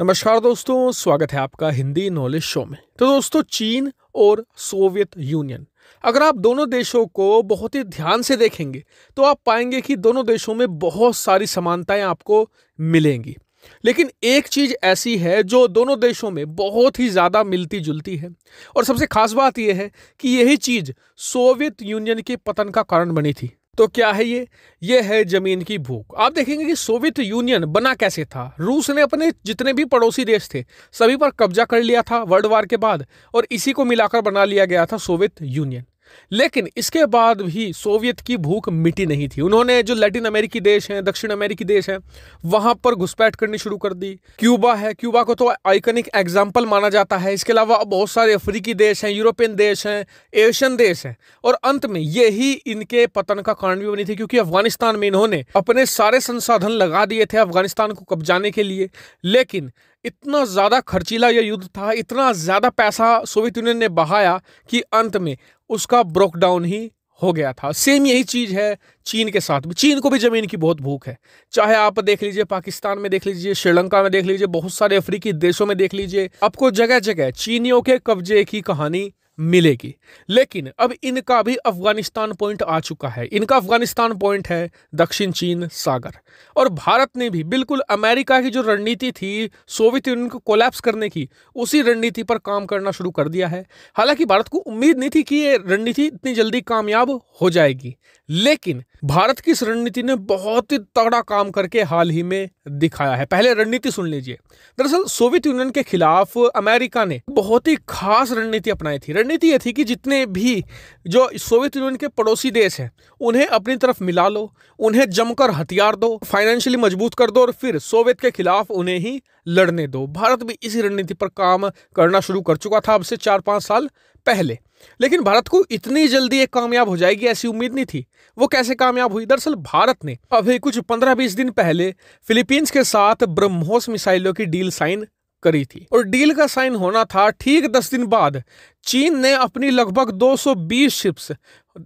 नमस्कार दोस्तों स्वागत है आपका हिंदी नॉलेज शो में तो दोस्तों चीन और सोवियत यूनियन अगर आप दोनों देशों को बहुत ही ध्यान से देखेंगे तो आप पाएंगे कि दोनों देशों में बहुत सारी समानताएं आपको मिलेंगी लेकिन एक चीज़ ऐसी है जो दोनों देशों में बहुत ही ज़्यादा मिलती जुलती है और सबसे खास बात यह है कि यही चीज़ सोवियत यूनियन के पतन का कारण बनी थी तो क्या है ये ये है जमीन की भूख आप देखेंगे कि सोवियत यूनियन बना कैसे था रूस ने अपने जितने भी पड़ोसी देश थे सभी पर कब्जा कर लिया था वर्ल्ड वार के बाद और इसी को मिलाकर बना लिया गया था सोवियत यूनियन लेकिन इसके बाद भी सोवियत की भूख मिटी नहीं थी उन्होंने जो लैटिन अमेरिकी देश हैं दक्षिण अमेरिकी देश हैं वहाँ पर घुसपैठ करनी शुरू कर दी क्यूबा है क्यूबा को तो आइकनिक एग्जाम्पल माना जाता है इसके अलावा बहुत सारे अफ्रीकी देश हैं यूरोपियन देश हैं एशियन देश हैं और अंत में यही इनके पतन का कारण भी बनी थी क्योंकि अफगानिस्तान में इन्होंने अपने सारे संसाधन लगा दिए थे अफगानिस्तान को कब्जाने के लिए लेकिन इतना ज़्यादा खर्चीला यह युद्ध था इतना ज़्यादा पैसा सोवियत यूनियन ने बहाया कि अंत में उसका ब्रोकडाउन ही हो गया था सेम यही चीज़ है चीन के साथ भी चीन को भी ज़मीन की बहुत भूख है चाहे आप देख लीजिए पाकिस्तान में देख लीजिए श्रीलंका में देख लीजिए बहुत सारे अफ्रीकी देशों में देख लीजिए आपको जगह जगह चीनियों के कब्जे की कहानी मिलेगी लेकिन अब इनका भी अफगानिस्तान पॉइंट आ चुका है इनका अफगानिस्तान पॉइंट है दक्षिण चीन सागर और भारत ने भी बिल्कुल अमेरिका की जो रणनीति थी सोवियत यूनियन को कोलैप्स करने की उसी रणनीति पर काम करना शुरू कर दिया है हालांकि भारत को उम्मीद नहीं थी कि ये रणनीति इतनी जल्दी कामयाब हो जाएगी लेकिन भारत की इस रणनीति ने बहुत ही तगड़ा काम करके हाल ही में दिखाया है पहले रणनीति सुन लीजिए दरअसल सोवियत यूनियन के खिलाफ अमेरिका ने बहुत ही खास रणनीति अपनाई थी रणनीति यह थी कि जितने भी जो सोवियत यूनियन के पड़ोसी देश हैं उन्हें अपनी तरफ मिला लो उन्हें जमकर हथियार दो फाइनेंशियली मजबूत कर दो और फिर सोवियत के खिलाफ उन्हें ही लड़ने दो भारत भी इसी रणनीति पर काम करना शुरू कर चुका था अब से चार पाँच साल पहले लेकिन भारत को इतनी जल्दी एक कामयाब हो जाएगी ऐसी उम्मीद नहीं थी वो कैसे कामयाब हुई दरअसल भारत ने अभी कुछ पंद्रह बीस दिन पहले फिलीपींस के साथ ब्रह्मोस मिसाइलों की डील साइन करी थी और डील का साइन होना था ठीक दस दिन बाद चीन ने अपनी लगभग 220 शिप्स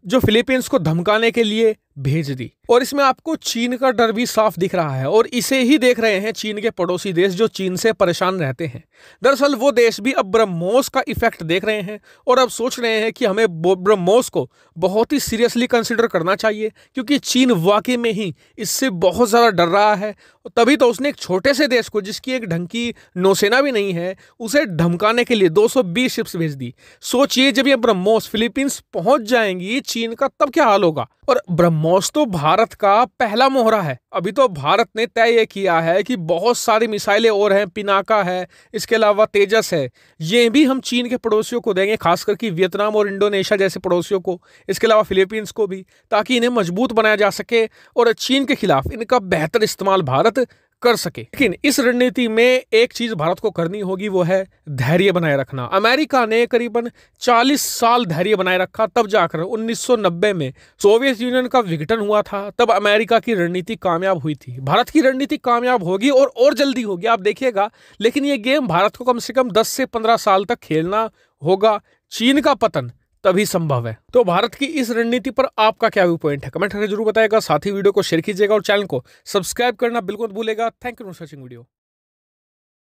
जो फिलीपींस को धमकाने के लिए भेज दी और इसमें आपको चीन का डर भी साफ दिख रहा है और इसे ही देख रहे हैं चीन के पड़ोसी देश जो चीन से परेशान रहते हैं दरअसल वो देश भी अब ब्रह्मोस का इफेक्ट देख रहे हैं और अब सोच रहे हैं कि हमें ब्रह्मोस को बहुत ही सीरियसली कंसिडर करना चाहिए क्योंकि चीन वाकई में ही इससे बहुत ज़्यादा डर रहा है तभी तो उसने एक छोटे से देश को जिसकी एक ढंग की नौसेना भी नहीं है उसे धमकाने के लिए दो शिप्स भेज दी सोचिए जब ये ब्रह्मोस फिलीपींस पहुंच जाएंगी चीन का तब क्या हाल होगा और ब्रह्मोस तो भारत का पहला मोहरा है अभी तो भारत ने तय ये किया है कि बहुत सारी मिसाइलें और हैं पिनाका है इसके अलावा तेजस है ये भी हम चीन के पड़ोसियों को देंगे खास करके वियतनाम और इंडोनेशिया जैसे पड़ोसियों को इसके अलावा फिलीपींस को भी ताकि इन्हें मजबूत बनाया जा सके और चीन के खिलाफ इनका बेहतर इस्तेमाल भारत कर सके लेकिन इस रणनीति में एक चीज भारत को करनी होगी वो है धैर्य बनाए रखना अमेरिका ने करीबन 40 साल धैर्य बनाए रखा तब जाकर 1990 में सोवियत यूनियन का विघटन हुआ था तब अमेरिका की रणनीति कामयाब हुई थी भारत की रणनीति कामयाब होगी और और जल्दी होगी आप देखिएगा लेकिन ये गेम भारत को कम से कम दस से पंद्रह साल तक खेलना होगा चीन का पतन तभी संभव है तो भारत की इस रणनीति पर आपका क्या व्यू पॉइंट है कमेंट करके जरूर बताएगा साथ ही वीडियो को शेयर कीजिएगा और चैनल को सब्सक्राइब करना बिल्कुल भूलेगा thank you for watching video